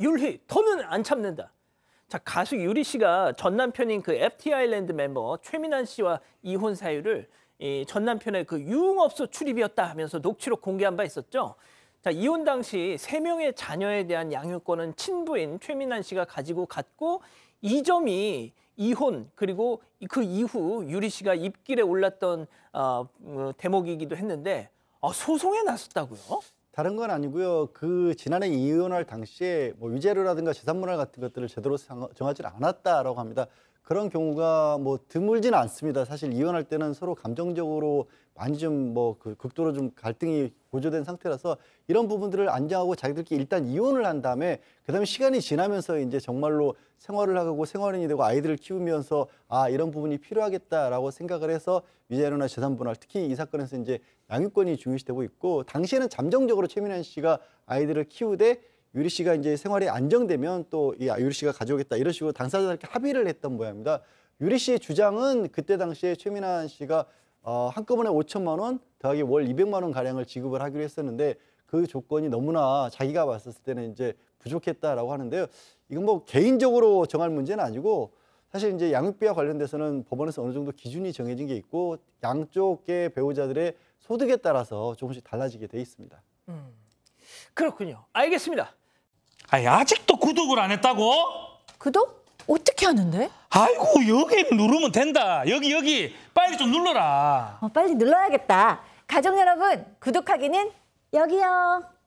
율희, 더는 안 참는다. 자, 가수 유리 씨가 전 남편인 그 FT 아일랜드 멤버 최민환 씨와 이혼 사유를 이전 남편의 그 유흥업소 출입이었다 하면서 녹취록 공개한 바 있었죠. 자, 이혼 당시 세명의 자녀에 대한 양육권은 친부인 최민환 씨가 가지고 갔고 이 점이 이혼 그리고 그 이후 유리 씨가 입길에 올랐던 어, 어 대목이기도 했는데 어, 소송에 나섰다고요? 다른 건 아니고요. 그 지난해 이의원할 당시에 뭐 위자료라든가 재산문화 같은 것들을 제대로 정하지 않았다라고 합니다. 그런 경우가 뭐드물지는 않습니다. 사실 이혼할 때는 서로 감정적으로 많이 좀뭐그 극도로 좀 갈등이 고조된 상태라서 이런 부분들을 안정하고 자기들끼리 일단 이혼을 한 다음에 그다음에 시간이 지나면서 이제 정말로 생활을 하고 생활인이 되고 아이들을 키우면서 아 이런 부분이 필요하겠다라고 생각을 해서 위자료나 재산 분할 특히 이 사건에서 이제 양육권이 중요시되고 있고 당시에는 잠정적으로 최민환 씨가 아이들을 키우되 유리 씨가 이제 생활이 안정되면 또 이 아, 유리 씨가 가져오겠다 이런 식으로 당사자들께 합의를 했던 모양입니다. 유리 씨의 주장은 그때 당시에 최민환 씨가 어, 한꺼번에 5천만 원 더하기 월 200만 원 가량을 지급을 하기로 했었는데 그 조건이 너무나 자기가 봤었을 때는 이제 부족했다라고 하는데요. 이건 뭐 개인적으로 정할 문제는 아니고 사실 이제 양육비와 관련돼서는 법원에서 어느 정도 기준이 정해진 게 있고 양쪽의 배우자들의 소득에 따라서 조금씩 달라지게 돼 있습니다. 음, 그렇군요. 알겠습니다. 아 아직도 구독을 안 했다고? 구독? 어떻게 하는데? 아이고 여기 누르면 된다. 여기 여기 빨리 좀 눌러라. 어, 빨리 눌러야겠다. 가족 여러분 구독하기는 여기요.